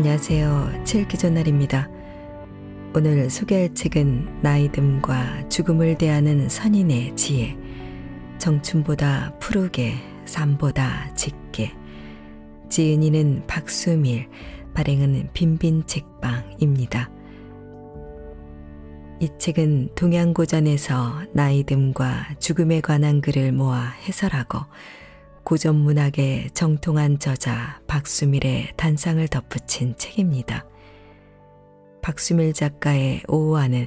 안녕하세요. 칠기전 날입니다. 오늘 소개할 책은 나이듦과 죽음을 대하는 선인의 지혜. 정춘보다 푸르게, 삶보다 짙게. 지은이는 박수밀, 발행은 빈빈 책방입니다. 이 책은 동양고전에서 나이듦과 죽음에 관한 글을 모아 해설하고 고전문학의 정통한 저자 박수밀의 단상을 덧붙인 책입니다. 박수밀 작가의 오오아는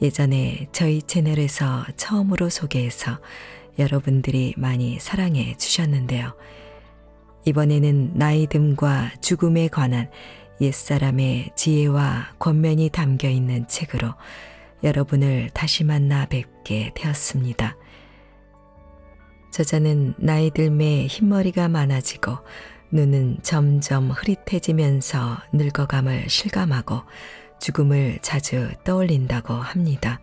예전에 저희 채널에서 처음으로 소개해서 여러분들이 많이 사랑해 주셨는데요. 이번에는 나이듦과 죽음에 관한 옛사람의 지혜와 권면이 담겨 있는 책으로 여러분을 다시 만나 뵙게 되었습니다. 저자는 나이 들매 흰머리가 많아지고 눈은 점점 흐릿해지면서 늙어감을 실감하고 죽음을 자주 떠올린다고 합니다.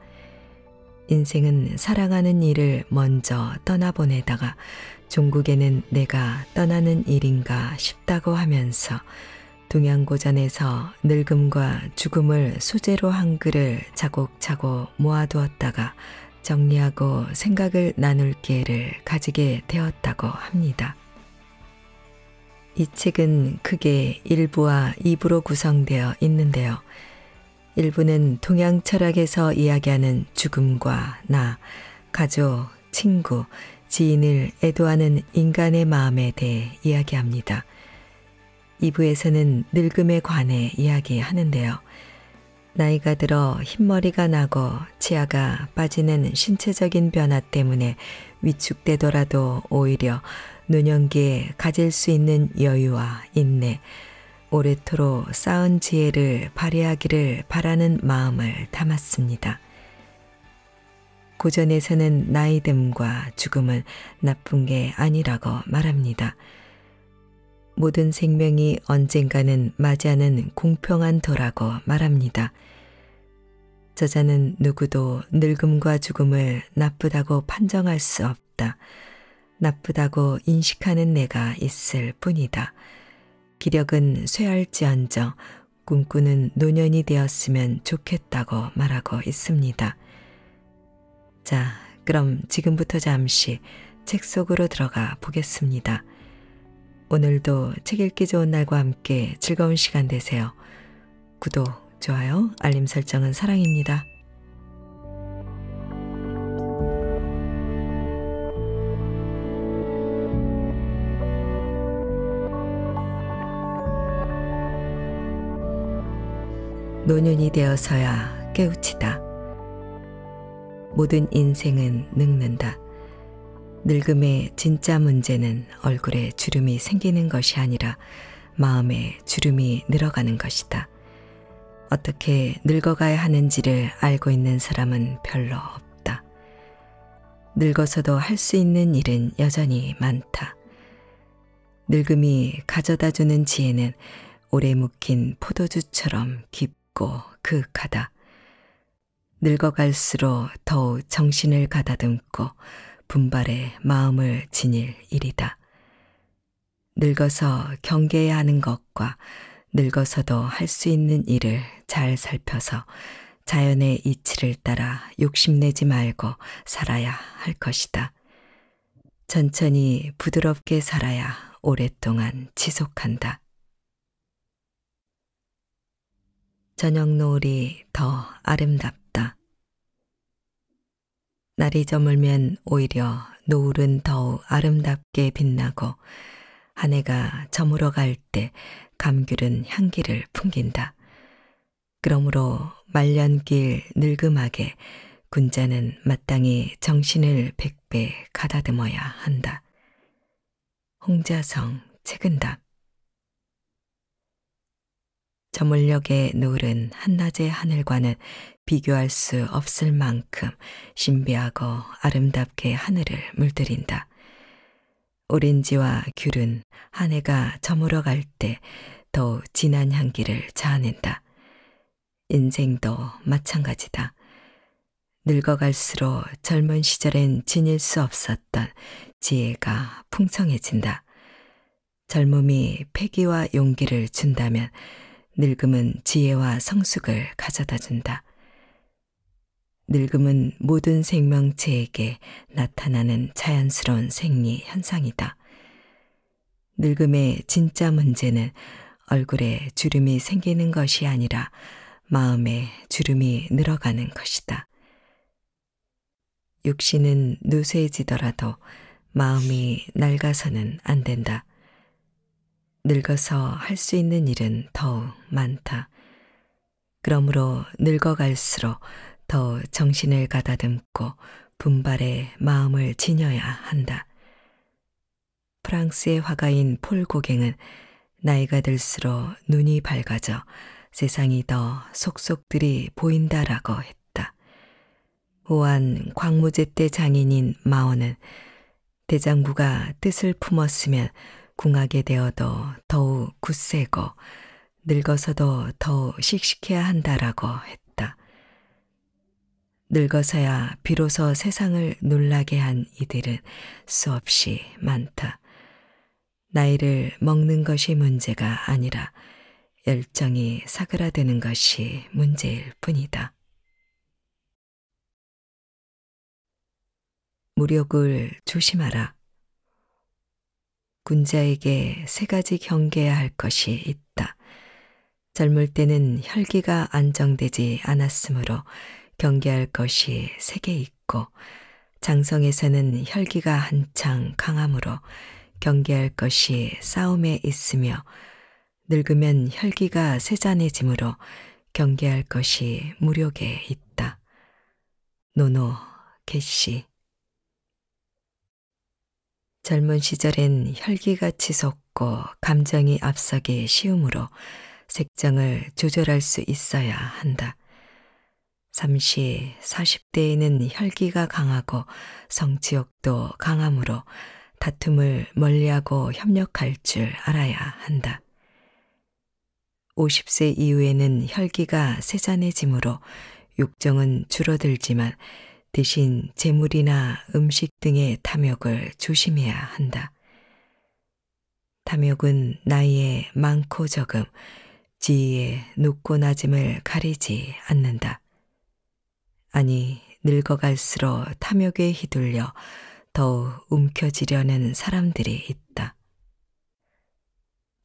인생은 사랑하는 일을 먼저 떠나보내다가 종국에는 내가 떠나는 일인가 싶다고 하면서 동양고전에서 늙음과 죽음을 소재로 한 글을 자곡자곡 모아두었다가 정리하고 생각을 나눌 기회를 가지게 되었다고 합니다. 이 책은 크게 1부와 2부로 구성되어 있는데요. 1부는 동양 철학에서 이야기하는 죽음과 나, 가족, 친구, 지인을 애도하는 인간의 마음에 대해 이야기합니다. 2부에서는 늙음에 관해 이야기하는데요. 나이가 들어 흰머리가 나고 치아가 빠지는 신체적인 변화 때문에 위축되더라도 오히려 노년기에 가질 수 있는 여유와 인내, 오래토록 쌓은 지혜를 발휘하기를 바라는 마음을 담았습니다. 고전에서는 나이듦과 죽음은 나쁜 게 아니라고 말합니다. 모든 생명이 언젠가는 맞이하는 공평한 도라고 말합니다. 저자는 누구도 늙음과 죽음을 나쁘다고 판정할 수 없다. 나쁘다고 인식하는 내가 있을 뿐이다. 기력은 쇠할지언정 꿈꾸는 노년이 되었으면 좋겠다고 말하고 있습니다. 자, 그럼 지금부터 잠시 책 속으로 들어가 보겠습니다. 오늘도 책 읽기 좋은 날과 함께 즐거운 시간 되세요. 구독, 좋아요, 알림 설정은 사랑입니다. 노년이 되어서야 깨우치다. 모든 인생은 늙는다. 늙음의 진짜 문제는 얼굴에 주름이 생기는 것이 아니라 마음에 주름이 늘어가는 것이다. 어떻게 늙어가야 하는지를 알고 있는 사람은 별로 없다. 늙어서도 할 수 있는 일은 여전히 많다. 늙음이 가져다 주는 지혜는 오래 묵힌 포도주처럼 깊고 그윽하다. 늙어갈수록 더욱 정신을 가다듬고 분발의 마음을 지닐 일이다. 늙어서 경계해야 하는 것과 늙어서도 할 수 있는 일을 잘 살펴서 자연의 이치를 따라 욕심내지 말고 살아야 할 것이다. 천천히 부드럽게 살아야 오랫동안 지속한다. 저녁 노을이 더 아름답다. 날이 저물면 오히려 노을은 더욱 아름답게 빛나고 한 해가 저물어 갈때 감귤은 향기를 풍긴다. 그러므로 말년길 늙음하게 군자는 마땅히 정신을 백배 가다듬어야 한다. 홍자성 책은답 저 물녘의 노른 한낮의 하늘과는 비교할 수 없을 만큼 신비하고 아름답게 하늘을 물들인다. 오렌지와 귤은 한 해가 저물어갈 때 더 진한 향기를 자아낸다. 인생도 마찬가지다. 늙어갈수록 젊은 시절엔 지닐 수 없었던 지혜가 풍성해진다. 젊음이 패기와 용기를 준다면 늙음은 지혜와 성숙을 가져다 준다. 늙음은 모든 생명체에게 나타나는 자연스러운 생리 현상이다. 늙음의 진짜 문제는 얼굴에 주름이 생기는 것이 아니라 마음에 주름이 늘어가는 것이다. 육신은 누쇠지더라도 마음이 낡아서는 안 된다. 늙어서 할 수 있는 일은 더욱 많다. 그러므로 늙어갈수록 더 정신을 가다듬고 분발의 마음을 지녀야 한다. 프랑스의 화가인 폴 고갱은 나이가 들수록 눈이 밝아져 세상이 더 속속들이 보인다라고 했다. 호환 광무제 때 장인인 마오는 대장부가 뜻을 품었으면 궁하게 되어도 더욱 굳세고 늙어서도 더욱 씩씩해야 한다라고 했다. 늙어서야 비로소 세상을 놀라게 한 이들은 수없이 많다. 나이를 먹는 것이 문제가 아니라 열정이 사그라드는 것이 문제일 뿐이다. 무력을 조심하라. 군자에게 세 가지 경계해야 할 것이 있다. 젊을 때는 혈기가 안정되지 않았으므로 경계할 것이 세 개 있고 장성에서는 혈기가 한창 강하므로 경계할 것이 싸움에 있으며 늙으면 혈기가 세잔해지므로 경계할 것이 무력에 있다. 노노, 개씨, 젊은 시절엔 혈기가치 솟고 감정이 앞서기 쉬우므로 색정을 조절할 수 있어야 한다. 30, 40대에는 혈기가 강하고 성취욕도 강하므로 다툼을 멀리하고 협력할 줄 알아야 한다. 50세 이후에는 혈기가 세잔해지므로 욕정은 줄어들지만 대신 재물이나 음식 등의 탐욕을 조심해야 한다. 탐욕은 나이의 많고 적음, 지위의 높고 낮음을 가리지 않는다. 아니, 늙어갈수록 탐욕에 휘둘려 더욱 움켜지려는 사람들이 있다.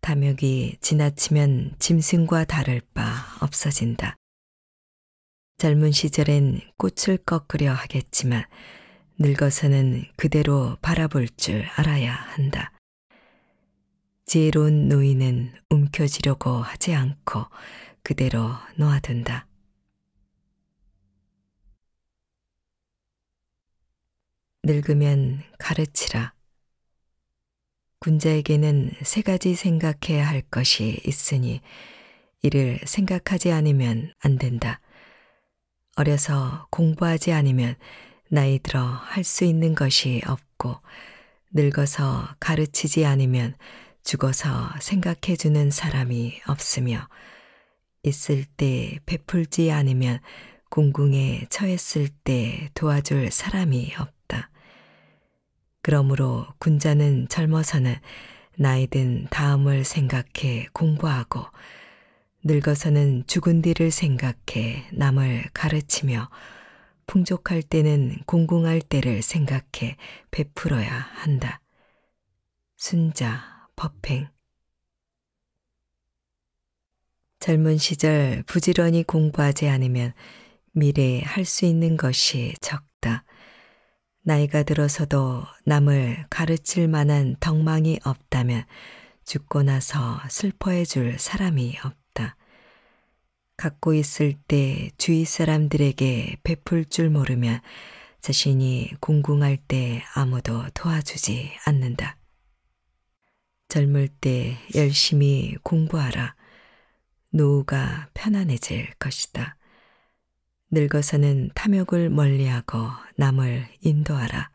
탐욕이 지나치면 짐승과 다를 바 없어진다. 젊은 시절엔 꽃을 꺾으려 하겠지만 늙어서는 그대로 바라볼 줄 알아야 한다. 지혜로운 노인은 움켜쥐려고 하지 않고 그대로 놓아둔다. 늙으면 가르치라. 군자에게는 세 가지 생각해야 할 것이 있으니 이를 생각하지 않으면 안 된다. 어려서 공부하지 않으면 나이 들어 할 수 있는 것이 없고 늙어서 가르치지 않으면 죽어서 생각해주는 사람이 없으며 있을 때 베풀지 않으면 공궁에 처했을 때 도와줄 사람이 없다. 그러므로 군자는 젊어서는 나이든 다음을 생각해 공부하고 늙어서는 죽은 뒤를 생각해 남을 가르치며 풍족할 때는 공공할 때를 생각해 베풀어야 한다. 순자 법행 젊은 시절 부지런히 공부하지 않으면 미래에 할 수 있는 것이 적다. 나이가 들어서도 남을 가르칠 만한 덕망이 없다면 죽고 나서 슬퍼해 줄 사람이 없다. 갖고 있을 때 주위 사람들에게 베풀 줄 모르면 자신이 궁궁할때 아무도 도와주지 않는다. 젊을 때 열심히 공부하라. 노후가 편안해질 것이다. 늙어서는 탐욕을 멀리하고 남을 인도하라.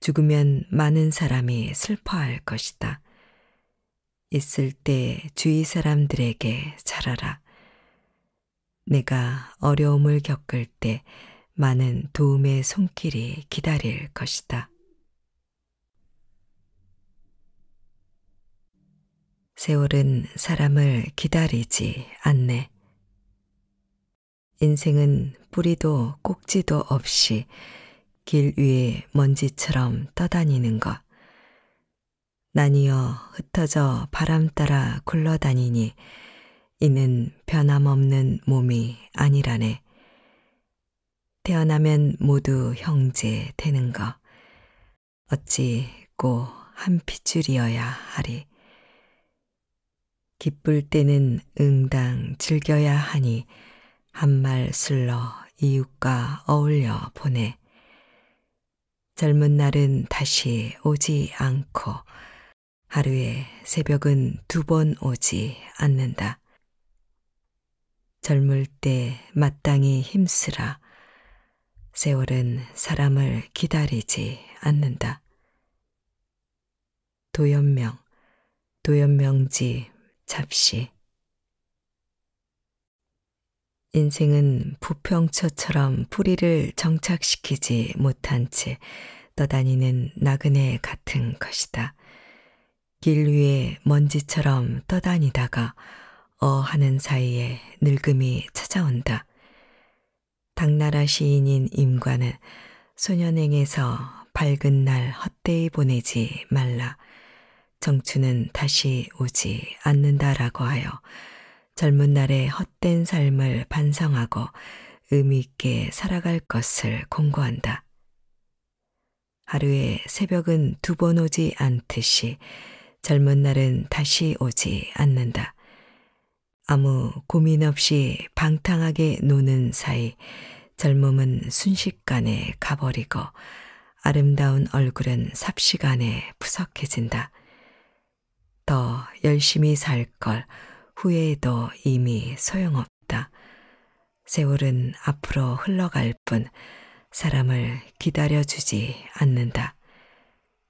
죽으면 많은 사람이 슬퍼할 것이다. 있을 때 주위 사람들에게 잘하라. 내가 어려움을 겪을 때 많은 도움의 손길이 기다릴 것이다. 세월은 사람을 기다리지 않네. 인생은 뿌리도 꼭지도 없이 길 위에 먼지처럼 떠다니는 것. 나뉘어 흩어져 바람 따라 굴러다니니 이는 변함없는 몸이 아니라네. 태어나면 모두 형제 되는 것. 어찌 고한 핏줄이어야 하리. 기쁠 때는 응당 즐겨야 하니 한 말 슬러 이웃과 어울려 보내. 젊은 날은 다시 오지 않고 하루에 새벽은 두 번 오지 않는다. 젊을 때 마땅히 힘쓰라. 세월은 사람을 기다리지 않는다. 도연명, 도연명지, 잡시. 인생은 부평초처럼 뿌리를 정착시키지 못한 채 떠다니는 나그네 같은 것이다. 길 위에 먼지처럼 떠다니다가 어 하는 사이에 늙음이 찾아온다. 당나라 시인인 임관은 소년행에서 밝은 날 헛되이 보내지 말라. 정추는 다시 오지 않는다라고 하여 젊은 날의 헛된 삶을 반성하고 의미있게 살아갈 것을 공고한다. 하루에 새벽은 두 번 오지 않듯이 젊은 날은 다시 오지 않는다. 아무 고민 없이 방탕하게 노는 사이 젊음은 순식간에 가버리고 아름다운 얼굴은 삽시간에 푸석해진다. 더 열심히 살 걸 후회해도 이미 소용없다. 세월은 앞으로 흘러갈 뿐 사람을 기다려주지 않는다.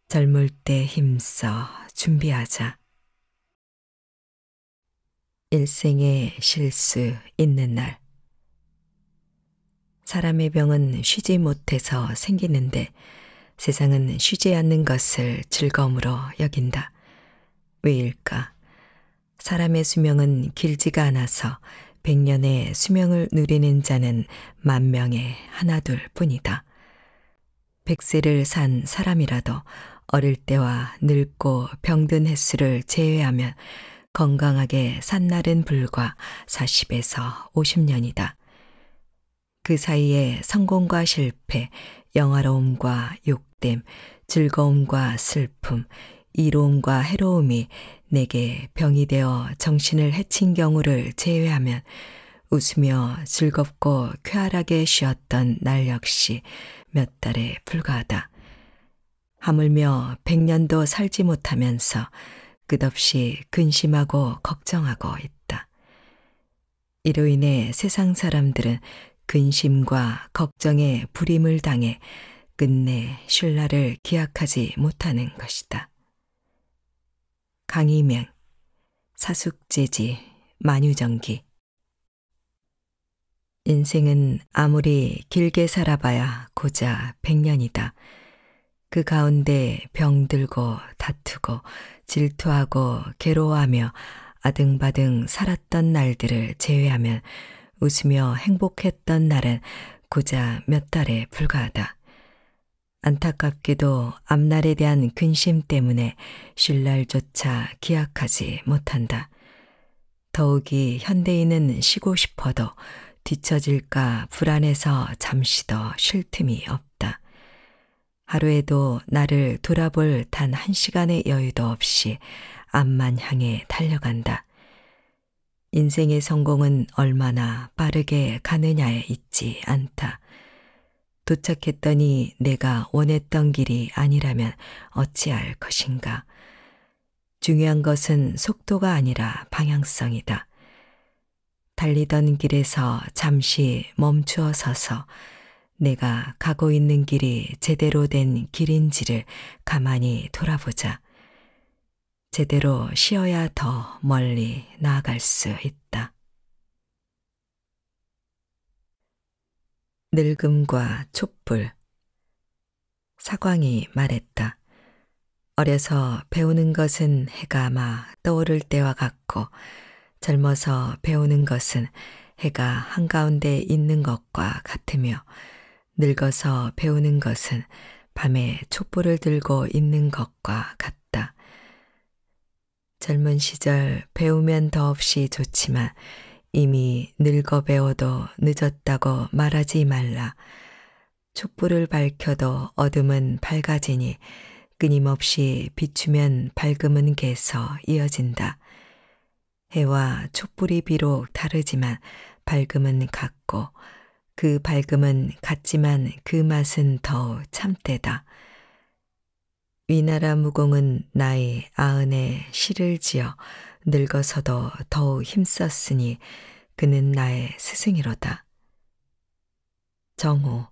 젊을 때 힘써 준비하자. 일생에 쉴수 있는 날. 사람의 병은 쉬지 못해서 생기는데 세상은 쉬지 않는 것을 즐거움으로 여긴다. 왜일까? 사람의 수명은 길지가 않아서 백년의 수명을 누리는 자는 만명에 하나둘 뿐이다. 백세를 산 사람이라도 어릴 때와 늙고 병든 횟수를 제외하면 건강하게 산 날은 불과 40에서 50년이다. 그 사이에 성공과 실패, 영화로움과 욕됨, 즐거움과 슬픔, 이로움과 해로움이 내게 병이 되어 정신을 해친 경우를 제외하면 웃으며 즐겁고 쾌활하게 쉬었던 날 역시 몇 달에 불과하다. 하물며 백년도 살지 못하면서 끝없이 근심하고 걱정하고 있다. 이로 인해 세상 사람들은 근심과 걱정에 불임을 당해 끝내 신라를 기약하지 못하는 것이다. 강희명, 사숙재지, 만유정기 인생은 아무리 길게 살아봐야 고작 백년이다. 그 가운데 병들고 다투고 질투하고 괴로워하며 아등바등 살았던 날들을 제외하면 웃으며 행복했던 날은 고자몇 달에 불과하다. 안타깝게도 앞날에 대한 근심 때문에 쉴 날조차 기약하지 못한다. 더욱이 현대인은 쉬고 싶어도 뒤처질까 불안해서 잠시 도쉴 틈이 없다. 하루에도 나를 돌아볼 단 한 시간의 여유도 없이 앞만 향해 달려간다. 인생의 성공은 얼마나 빠르게 가느냐에 있지 않다. 도착했더니 내가 원했던 길이 아니라면 어찌할 것인가. 중요한 것은 속도가 아니라 방향성이다. 달리던 길에서 잠시 멈추어 서서 내가 가고 있는 길이 제대로 된 길인지를 가만히 돌아보자. 제대로 쉬어야 더 멀리 나아갈 수 있다. 늙음과 촛불. 사광이 말했다. 어려서 배우는 것은 해가 막 떠오를 때와 같고 젊어서 배우는 것은 해가 한가운데 있는 것과 같으며 늙어서 배우는 것은 밤에 촛불을 들고 있는 것과 같다. 젊은 시절 배우면 더없이 좋지만 이미 늙어 배워도 늦었다고 말하지 말라. 촛불을 밝혀도 어둠은 밝아지니 끊임없이 비추면 밝음은 개서 이어진다. 해와 촛불이 비록 다르지만 밝음은 같고 그 밝음은 같지만 그 맛은 더 참되다. 위나라 무공은 나이 아흔에 시를 지어 늙어서도 더욱 힘썼으니 그는 나의 스승이로다. 정호,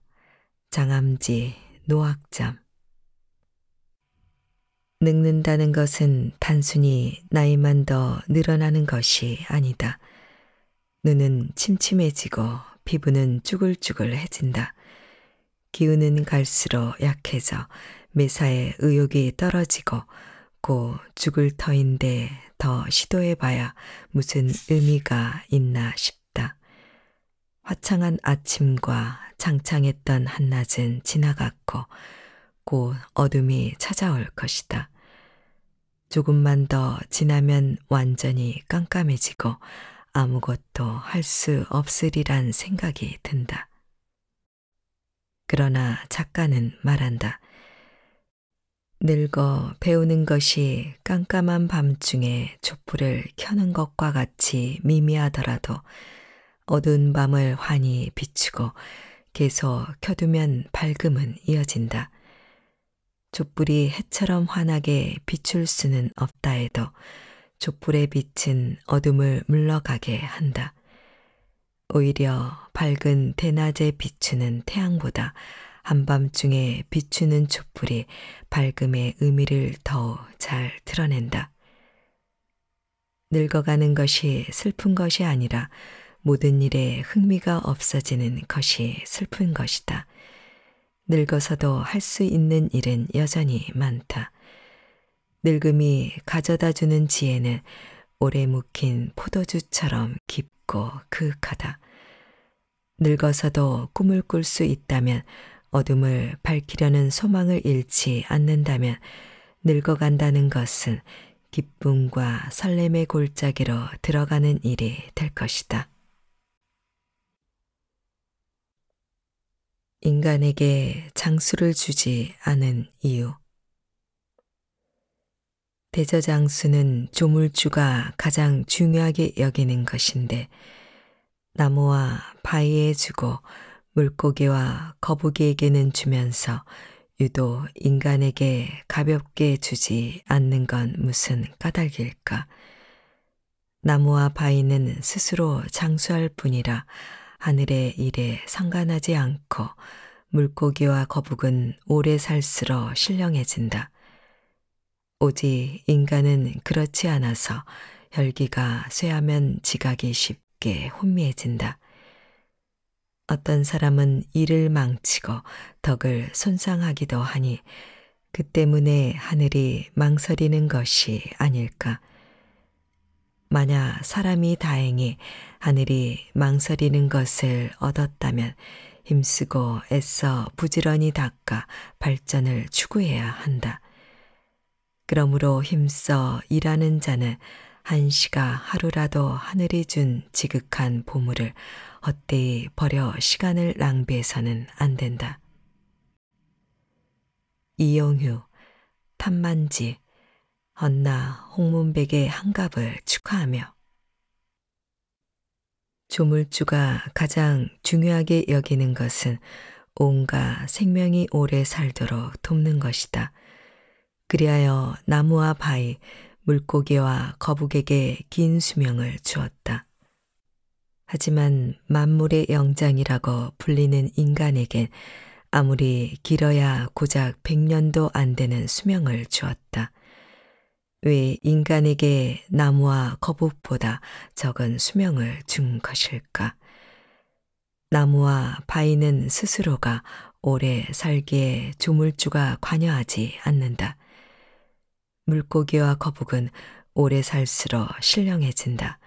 장암지, 노악잠 늙는다는 것은 단순히 나이만 더 늘어나는 것이 아니다. 눈은 침침해지고 피부는 쭈글쭈글해진다. 기운은 갈수록 약해져 매사에 의욕이 떨어지고 고 죽을 터인데 더 시도해봐야 무슨 의미가 있나 싶다. 화창한 아침과 장창했던 한낮은 지나갔고 곧 어둠이 찾아올 것이다. 조금만 더 지나면 완전히 깜깜해지고 아무것도 할 수 없으리란 생각이 든다. 그러나 작가는 말한다. 늙어 배우는 것이 깜깜한 밤중에 촛불을 켜는 것과 같이 미미하더라도 어두운 밤을 환히 비추고 계속 켜두면 밝음은 이어진다. 촛불이 해처럼 환하게 비출 수는 없다 해도 촛불에 비친 어둠을 물러가게 한다. 오히려 밝은 대낮에 비추는 태양보다 한밤중에 비추는 촛불이 밝음의 의미를 더 잘 드러낸다. 늙어가는 것이 슬픈 것이 아니라 모든 일에 흥미가 없어지는 것이 슬픈 것이다. 늙어서도 할 수 있는 일은 여전히 많다. 늙음이 가져다 주는 지혜는 오래 묵힌 포도주처럼 깊고 그윽하다. 늙어서도 꿈을 꿀 수 있다면 어둠을 밝히려는 소망을 잃지 않는다면 늙어간다는 것은 기쁨과 설렘의 골짜기로 들어가는 일이 될 것이다. 인간에게 장수를 주지 않은 이유 대저장수는 조물주가 가장 중요하게 여기는 것인데 나무와 바위에 주고 물고기와 거북이에게는 주면서 유도 인간에게 가볍게 주지 않는 건 무슨 까닭일까. 나무와 바위는 스스로 장수할 뿐이라 하늘의 일에 상관하지 않고 물고기와 거북은 오래 살수록 신령해진다. 오직 인간은 그렇지 않아서 혈기가 쇠하면 지각이 쉽게 혼미해진다. 어떤 사람은 일을 망치고 덕을 손상하기도 하니 그 때문에 하늘이 망설이는 것이 아닐까. 만약 사람이 다행히 하늘이 망설이는 것을 얻었다면 힘쓰고 애써 부지런히 닦아 발전을 추구해야 한다. 그러므로 힘써 일하는 자는 한시가 하루라도 하늘이 준 지극한 보물을 헛되이 버려 시간을 낭비해서는 안 된다. 이영휴, 탄만지, 언나 홍문백의 한갑을 축하하며 조물주가 가장 중요하게 여기는 것은 온갖 생명이 오래 살도록 돕는 것이다. 그리하여 나무와 바위, 물고기와 거북에게 긴 수명을 주었다. 하지만 만물의 영장이라고 불리는 인간에겐 아무리 길어야 고작 100년도 안 되는 수명을 주었다. 왜 인간에게 나무와 거북보다 적은 수명을 준 것일까? 나무와 바위는 스스로가 오래 살기에 조물주가 관여하지 않는다. 물고기와 거북은 오래 살수록 신령해진다.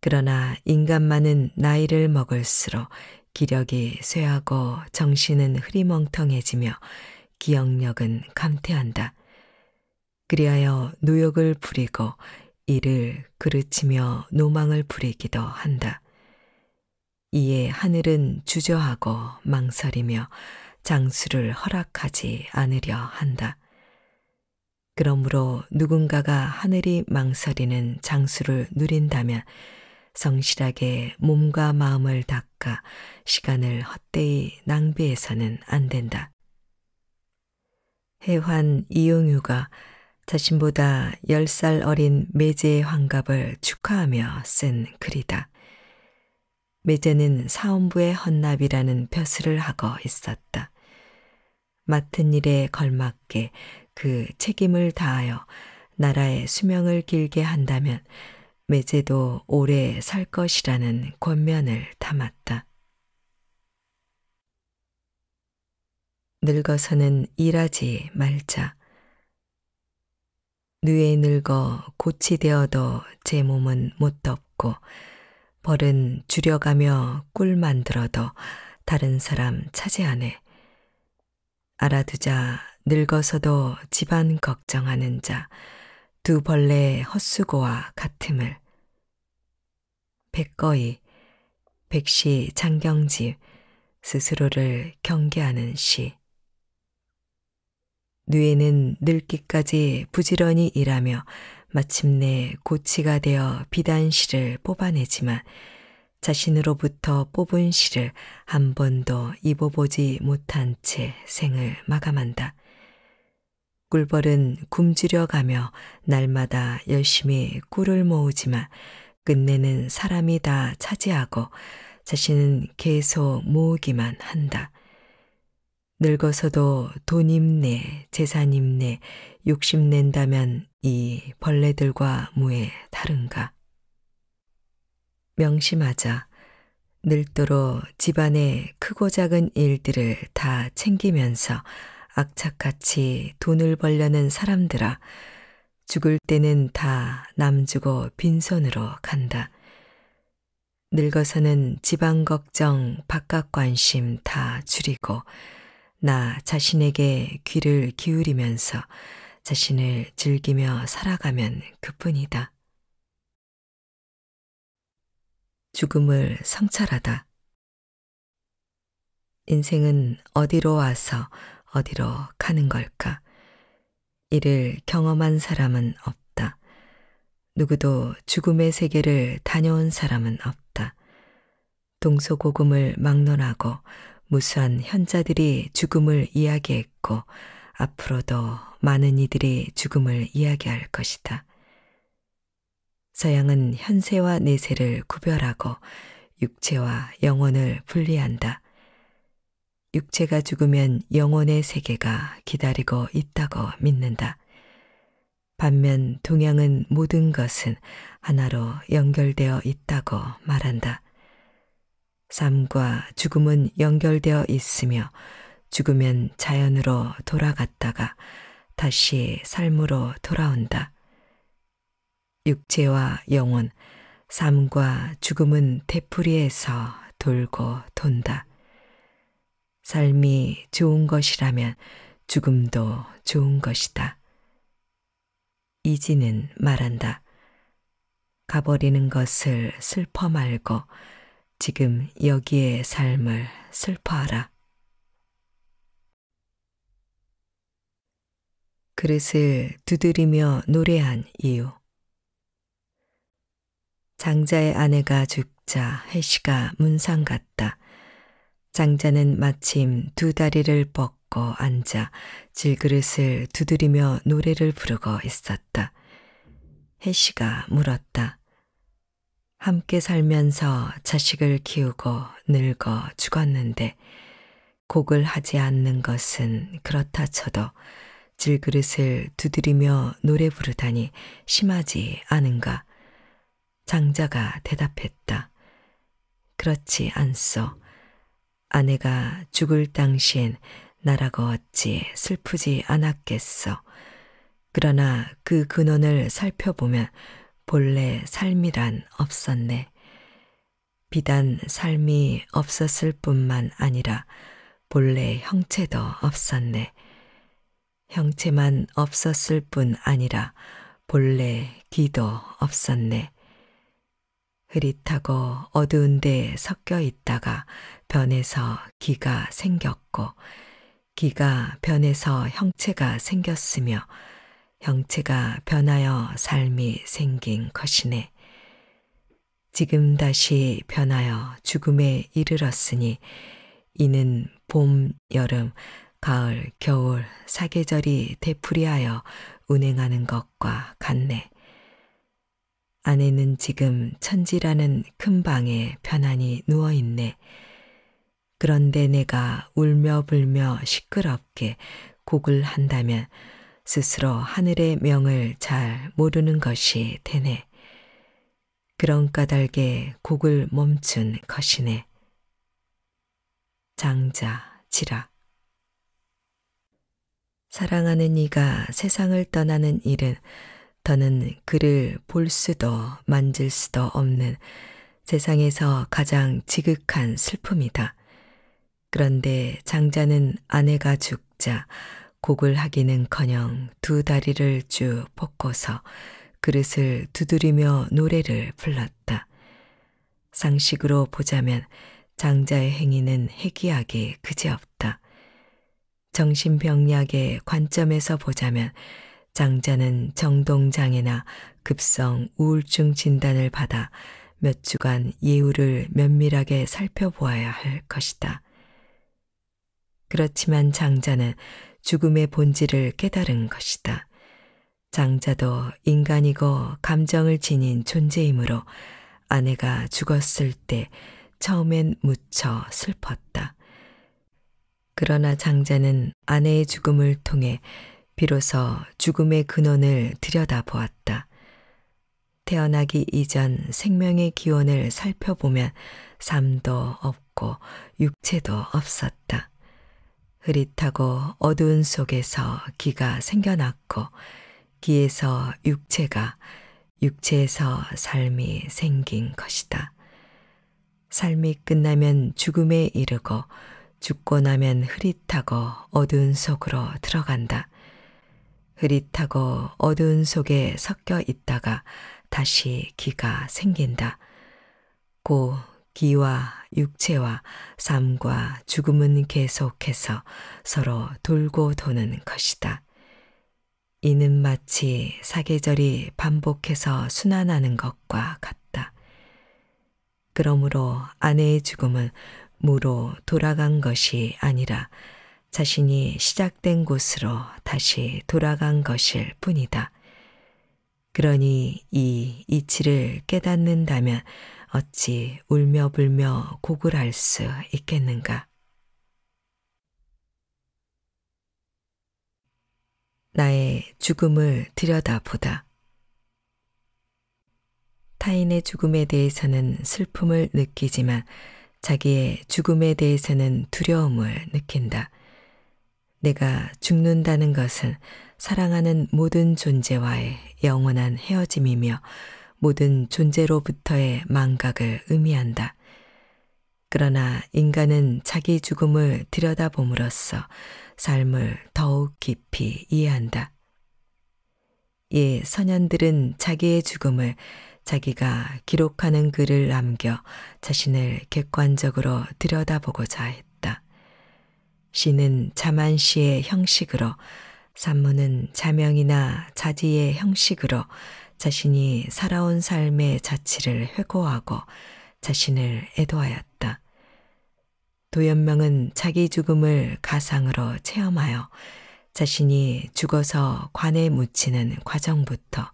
그러나 인간만은 나이를 먹을수록 기력이 쇠하고 정신은 흐리멍텅해지며 기억력은 감퇴한다. 그리하여 노욕을 부리고 이를 그르치며 노망을 부리기도 한다. 이에 하늘은 주저하고 망설이며 장수를 허락하지 않으려 한다. 그러므로 누군가가 하늘이 망설이는 장수를 누린다면 성실하게 몸과 마음을 닦아 시간을 헛되이 낭비해서는 안 된다. 해환 이용유가 자신보다 10살 어린 매제의 환갑을 축하하며 쓴 글이다. 매제는 사원부의 헌납이라는 벼슬을 하고 있었다. 맡은 일에 걸맞게 그 책임을 다하여 나라의 수명을 길게 한다면 매제도 오래 살 것이라는 권면을 담았다. 늙어서는 일하지 말자. 뇌에 늙어 고치 되어도 제 몸은 못 덮고 벌은 줄여가며 꿀 만들어도 다른 사람 차지 안에 알아두자 늙어서도 집안 걱정하는 자, 두 벌레의 헛수고와 같음을. 백거이, 백시 장경집, 스스로를 경계하는 시. 뇌는 늙기까지 부지런히 일하며 마침내 고치가 되어 비단 시를 뽑아내지만 자신으로부터 뽑은 시를 한 번도 입어보지 못한 채 생을 마감한다. 꿀벌은 굶주려 가며 날마다 열심히 꿀을 모으지만 끝내는 사람이 다 차지하고 자신은 계속 모으기만 한다. 늙어서도 돈 입내, 재산 입내, 욕심 낸다면 이 벌레들과 무에 다른가. 명심하자. 늙도록 집안의 크고 작은 일들을 다 챙기면서 악착같이 돈을 벌려는 사람들아, 죽을 때는 다 남주고 빈손으로 간다. 늙어서는 지방 걱정, 바깥 관심 다 줄이고, 나 자신에게 귀를 기울이면서 자신을 즐기며 살아가면 그뿐이다. 죽음을 성찰하다. 인생은 어디로 와서 어디로 가는 걸까? 이를 경험한 사람은 없다. 누구도 죽음의 세계를 다녀온 사람은 없다. 동서고금을 막론하고 무수한 현자들이 죽음을 이야기했고 앞으로도 많은 이들이 죽음을 이야기할 것이다. 서양은 현세와 내세를 구별하고 육체와 영혼을 분리한다. 육체가 죽으면 영혼의 세계가 기다리고 있다고 믿는다. 반면 동양은 모든 것은 하나로 연결되어 있다고 말한다. 삶과 죽음은 연결되어 있으며 죽으면 자연으로 돌아갔다가 다시 삶으로 돌아온다. 육체와 영혼, 삶과 죽음은 되풀이에서 돌고 돈다. 삶이 좋은 것이라면 죽음도 좋은 것이다. 이지는 말한다. 가버리는 것을 슬퍼 말고 지금 여기의 삶을 슬퍼하라. 그릇을 두드리며 노래한 이유. 장자의 아내가 죽자 해시가 문상 같다. 장자는 마침 두 다리를 뻗고 앉아 질그릇을 두드리며 노래를 부르고 있었다. 해시가 물었다. 함께 살면서 자식을 키우고 늙어 죽었는데 곡을 하지 않는 것은 그렇다 쳐도 질그릇을 두드리며 노래 부르다니 심하지 않은가? 장자가 대답했다. 그렇지 않소. 아내가 죽을 당시엔 나라가 어찌 슬프지 않았겠어. 그러나 그 근원을 살펴보면 본래 삶이란 없었네. 비단 삶이 없었을 뿐만 아니라 본래 형체도 없었네. 형체만 없었을 뿐 아니라 본래 기도 없었네. 흐릿하고 어두운 데 섞여 있다가 변해서 기가 생겼고, 기가 변해서 형체가 생겼으며, 형체가 변하여 삶이 생긴 것이네. 지금 다시 변하여 죽음에 이르렀으니, 이는 봄, 여름, 가을, 겨울, 사계절이 되풀이하여 운행하는 것과 같네. 아내는 지금 천지라는 큰 방에 편안히 누워있네. 그런데 내가 울며 불며 시끄럽게 곡을 한다면 스스로 하늘의 명을 잘 모르는 것이 되네. 그런 까닭에 곡을 멈춘 것이네. 장자 지라. 사랑하는 이가 세상을 떠나는 일은 더는 그를 볼 수도 만질 수도 없는 세상에서 가장 지극한 슬픔이다. 그런데 장자는 아내가 죽자 곡을 하기는커녕 두 다리를 쭉 뻗고서 그릇을 두드리며 노래를 불렀다. 상식으로 보자면 장자의 행위는 해기하기 그지없다. 정신병약의 관점에서 보자면 장자는 정동장애나 급성 우울증 진단을 받아 몇 주간 예우를 면밀하게 살펴보아야 할 것이다. 그렇지만 장자는 죽음의 본질을 깨달은 것이다. 장자도 인간이고 감정을 지닌 존재이므로 아내가 죽었을 때 처음엔 무척 슬펐다. 그러나 장자는 아내의 죽음을 통해 비로소 죽음의 근원을 들여다보았다. 태어나기 이전 생명의 기원을 살펴보면 삶도 없고 육체도 없었다. 흐릿하고 어두운 속에서 기가 생겨났고 기에서 육체가 육체에서 삶이 생긴 것이다. 삶이 끝나면 죽음에 이르고 죽고 나면 흐릿하고 어두운 속으로 들어간다. 흐릿하고 어두운 속에 섞여 있다가 다시 기가 생긴다. 고 기와 육체와 삶과 죽음은 계속해서 서로 돌고 도는 것이다. 이는 마치 사계절이 반복해서 순환하는 것과 같다. 그러므로 아내의 죽음은 무로 돌아간 것이 아니라 자신이 시작된 곳으로 다시 돌아간 것일 뿐이다. 그러니 이 이치를 깨닫는다면 어찌 울며 불며 고굴할 수 있겠는가? 나의 죽음을 들여다보다. 타인의 죽음에 대해서는 슬픔을 느끼지만 자기의 죽음에 대해서는 두려움을 느낀다. 내가 죽는다는 것은 사랑하는 모든 존재와의 영원한 헤어짐이며 모든 존재로부터의 망각을 의미한다. 그러나 인간은 자기 죽음을 들여다봄으로써 삶을 더욱 깊이 이해한다. 예, 선현들은 자기의 죽음을 자기가 기록하는 글을 남겨 자신을 객관적으로 들여다보고자 했다. 시는 자만시의 형식으로, 산문은 자명이나 자지의 형식으로 자신이 살아온 삶의 자취를 회고하고 자신을 애도하였다. 도연명은 자기 죽음을 가상으로 체험하여 자신이 죽어서 관에 묻히는 과정부터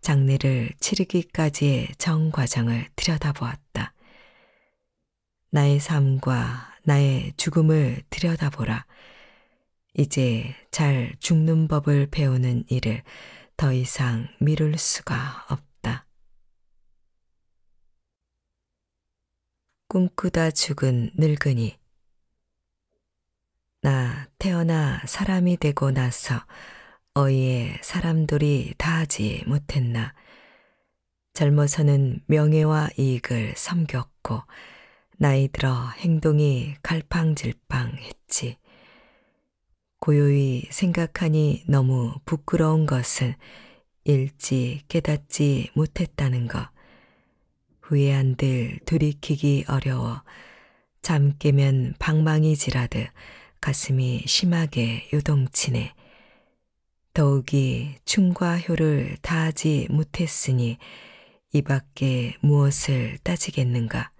장례를 치르기까지의 정과정을 들여다보았다. 나의 삶과 나의 죽음을 들여다보라. 이제 잘 죽는 법을 배우는 일을 더 이상 미룰 수가 없다. 꿈꾸다 죽은 늙은이. 나 태어나 사람이 되고 나서 어이에 사람들이 다 하지 못했나. 젊어서는 명예와 이익을 섬겼고 나이 들어 행동이 갈팡질팡 했지. 고요히 생각하니 너무 부끄러운 것은 일찍 깨닫지 못했다는 것. 후회한들 돌이키기 어려워 잠 깨면 방망이 지라듯 가슴이 심하게 요동치네. 더욱이 충과 효를 다하지 못했으니 이 밖에 무엇을 따지겠는가.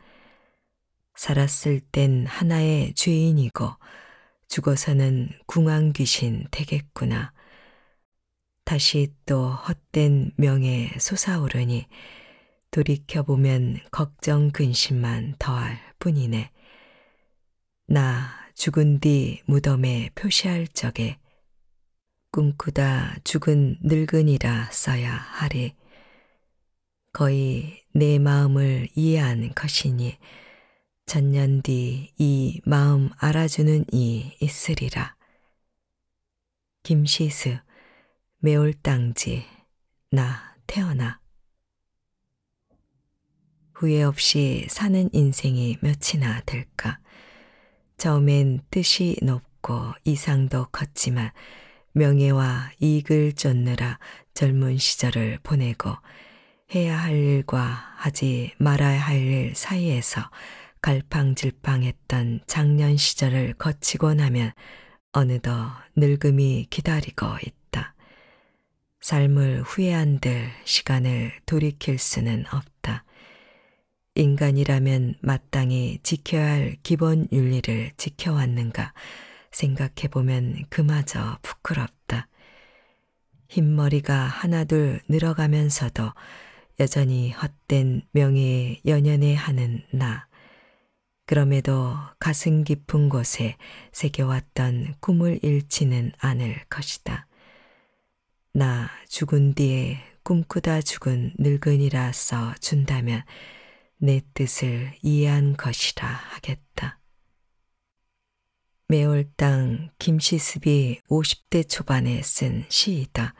살았을 땐 하나의 죄인이고 죽어서는 궁왕 귀신 되겠구나. 다시 또 헛된 명예 솟아오르니 돌이켜보면 걱정 근심만 더할 뿐이네. 나 죽은 뒤 무덤에 표시할 적에 꿈꾸다 죽은 늙은이라 써야 하리. 거의 내 마음을 이해한 것이니 천년 뒤 이 마음 알아주는 이 있으리라. 김시스 매올 땅지 나 태어나 후회 없이 사는 인생이 몇이나 될까. 처음엔 뜻이 높고 이상도 컸지만 명예와 이익을 쫓느라 젊은 시절을 보내고 해야 할 일과 하지 말아야 할 일 사이에서 갈팡질팡했던 작년 시절을 거치고 나면 어느덧 늙음이 기다리고 있다. 삶을 후회한들 시간을 돌이킬 수는 없다. 인간이라면 마땅히 지켜야 할 기본 윤리를 지켜왔는가 생각해보면 그마저 부끄럽다. 흰머리가 하나둘 늘어가면서도 여전히 헛된 명예에 연연해 하는 나. 그럼에도 가슴 깊은 곳에 새겨왔던 꿈을 잃지는 않을 것이다. 나 죽은 뒤에 꿈꾸다 죽은 늙은이라 써 준다면 내 뜻을 이해한 것이라 하겠다. 매월당 김시습이 50대 초반에 쓴 시이다.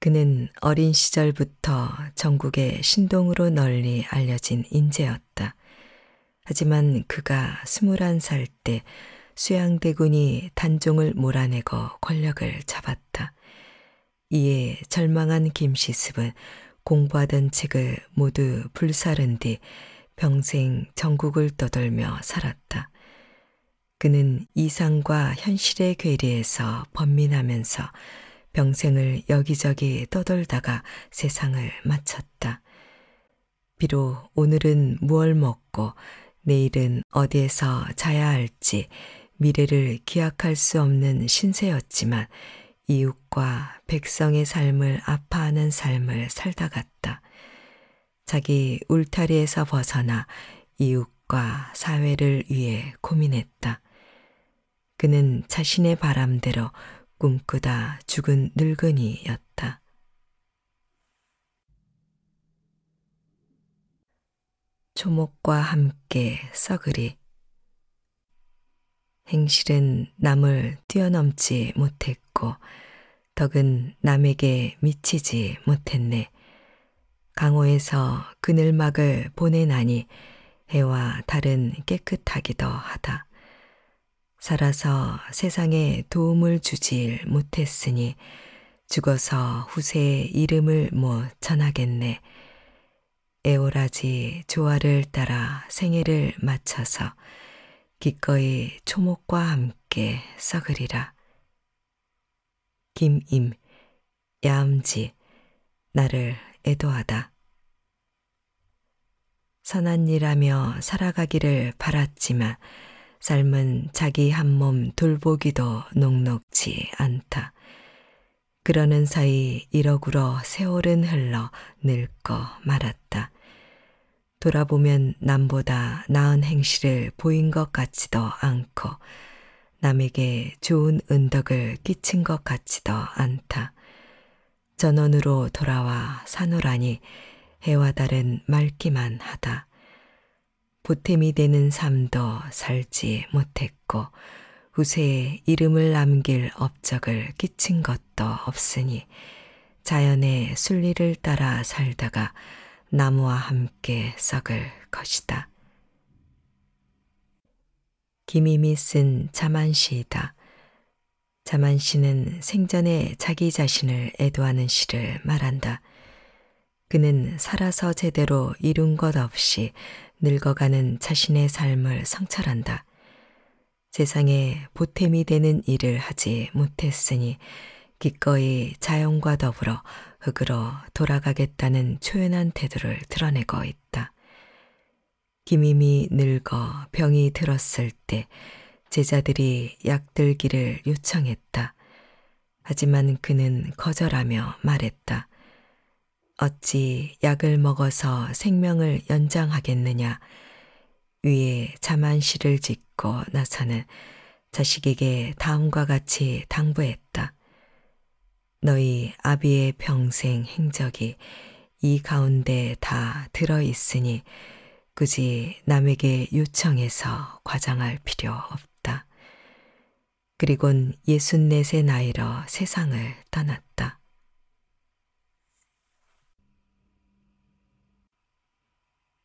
그는 어린 시절부터 전국의 신동으로 널리 알려진 인재였다. 하지만 그가 스물한 살 때 수양대군이 단종을 몰아내고 권력을 잡았다. 이에 절망한 김시습은 공부하던 책을 모두 불사른 뒤 평생 전국을 떠돌며 살았다. 그는 이상과 현실의 괴리에서 번민하면서 평생을 여기저기 떠돌다가 세상을 마쳤다. 비록 오늘은 무얼 먹고 내일은 어디에서 자야 할지 미래를 기약할 수 없는 신세였지만 이웃과 백성의 삶을 아파하는 삶을 살다 갔다. 자기 울타리에서 벗어나 이웃과 사회를 위해 고민했다. 그는 자신의 바람대로 꿈꾸다 죽은 늙은이였다. 초목과 함께 썩으리. 행실은 남을 뛰어넘지 못했고 덕은 남에게 미치지 못했네. 강호에서 그늘막을 보내나니 해와 달은 깨끗하기도 하다. 살아서 세상에 도움을 주질 못했으니 죽어서 후세의 이름을 못 뭐 전하겠네. 에오라지 조화를 따라 생일을 맞춰서 기꺼이 초목과 함께 썩으리라. 김임, 야암지 나를 애도하다. 선한 일하며 살아가기를 바랐지만 삶은 자기 한 몸 돌보기도 녹록지 않다. 그러는 사이 이러구러 세월은 흘러 늙고 말았다. 돌아보면 남보다 나은 행실을 보인 것 같지도 않고 남에게 좋은 은덕을 끼친 것 같지도 않다. 전원으로 돌아와 산호라니 해와 달은 맑기만 하다. 보탬이 되는 삶도 살지 못했고 후세에 이름을 남길 업적을 끼친 것도 없으니 자연의 순리를 따라 살다가 나무와 함께 썩을 것이다. 김임이 쓴 자만시이다. 자만시는 생전에 자기 자신을 애도하는 시를 말한다. 그는 살아서 제대로 이룬 것 없이 늙어가는 자신의 삶을 성찰한다. 세상에 보탬이 되는 일을 하지 못했으니 기꺼이 자연과 더불어 흙으로 돌아가겠다는 초연한 태도를 드러내고 있다. 김임이 늙어 병이 들었을 때 제자들이 약들기를 요청했다. 하지만 그는 거절하며 말했다. 어찌 약을 먹어서 생명을 연장하겠느냐. 위에 자만시를 짓고 나서는 자식에게 다음과 같이 당부했다. 너희 아비의 평생 행적이 이 가운데 다 들어있으니 굳이 남에게 요청해서 과장할 필요 없다. 그리곤 예순넷의 나이로 세상을 떠났다.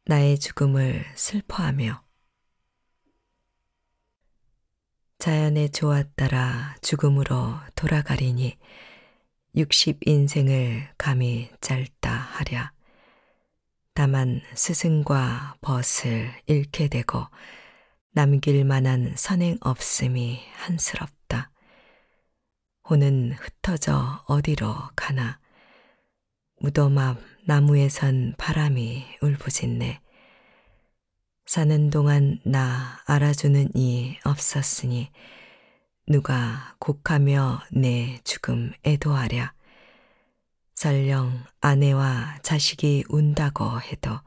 나의 죽음을 슬퍼하며 자연의 조화 따라 죽음으로 돌아가리니 육십 인생을 감히 짧다 하랴. 다만 스승과 벗을 잃게 되고 남길 만한 선행 없음이 한스럽다. 호는 흩어져 어디로 가나. 무덤 앞 나무에선 바람이 울부짖네. 사는 동안 나 알아주는 이 없었으니 누가 곡하며 내 죽음 애도하랴. 설령 아내와 자식이 운다고 해도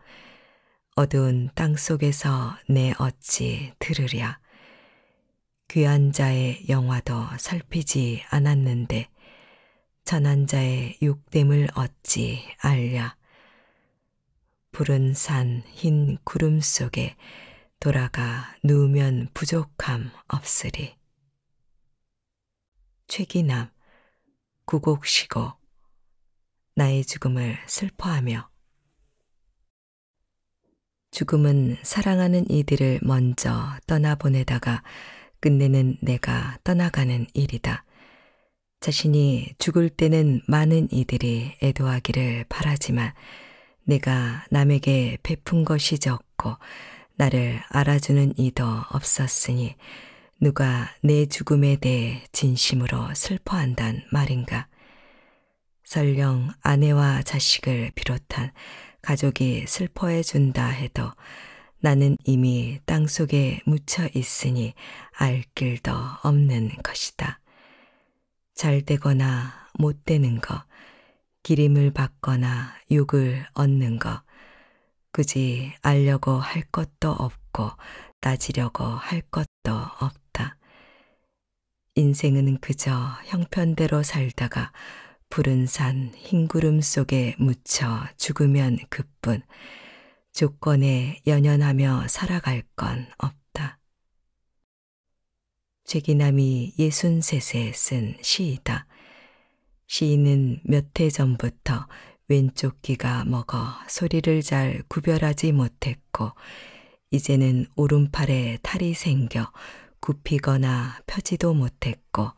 어두운 땅 속에서 내 어찌 들으랴. 귀한 자의 영화도 살피지 않았는데 천한 자의 욕됨을 어찌 알랴. 푸른 산 흰 구름 속에 돌아가 누우면 부족함 없으리. 최기남, 구곡시고 나의 죽음을 슬퍼하며 죽음은 사랑하는 이들을 먼저 떠나보내다가 끝내는 내가 떠나가는 일이다. 자신이 죽을 때는 많은 이들이 애도하기를 바라지만 내가 남에게 베푼 것이 적고 나를 알아주는 이도 없었으니 누가 내 죽음에 대해 진심으로 슬퍼한단 말인가. 설령 아내와 자식을 비롯한 가족이 슬퍼해 준다 해도 나는 이미 땅속에 묻혀 있으니 알 길도 없는 것이다. 잘 되거나 못 되는 것, 기림을 받거나 욕을 얻는 것, 굳이 알려고 할 것도 없고 따지려고 할 것도 것도 없다. 인생은 그저 형편대로 살다가 푸른 산 흰구름 속에 묻혀 죽으면 그뿐 조건에 연연하며 살아갈 건 없다. 죄기남이 예순 세에쓴 시이다. 시인은 몇 해 전부터 왼쪽 귀가 먹어 소리를 잘 구별하지 못했고 이제는 오른팔에 탈이 생겨 굽히거나 펴지도 못했고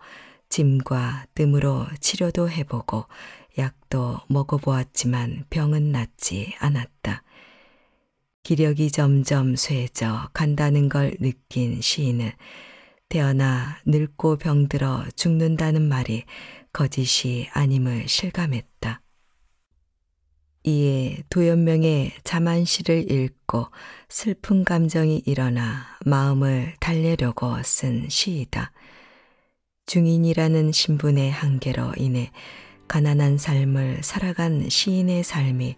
짐과 뜸으로 치료도 해보고 약도 먹어보았지만 병은 낫지 않았다. 기력이 점점 쇠져 간다는 걸 느낀 시인은 태어나 늙고 병들어 죽는다는 말이 거짓이 아님을 실감했다. 이에 도연명의 자만시를 읽고 슬픈 감정이 일어나 마음을 달래려고 쓴 시이다. 중인이라는 신분의 한계로 인해 가난한 삶을 살아간 시인의 삶이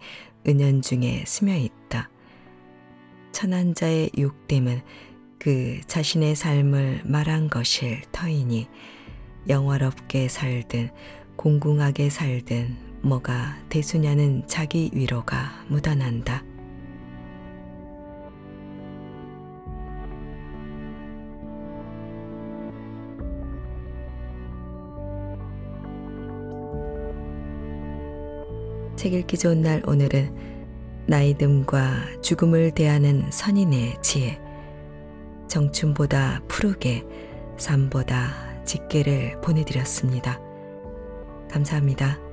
은연중에 스며 있다. 천한자의 욕됨은 그 자신의 삶을 말한 것일 터이니 영화롭게 살든 공공하게 살든 뭐가 대수냐는 자기 위로가 무어한다책 읽기 좋은 날 오늘은 나이듦과 죽음을 대하는 선인의 지혜 정춘보다 푸르게 삶보다 직계를 보내드렸습니다. 감사합니다.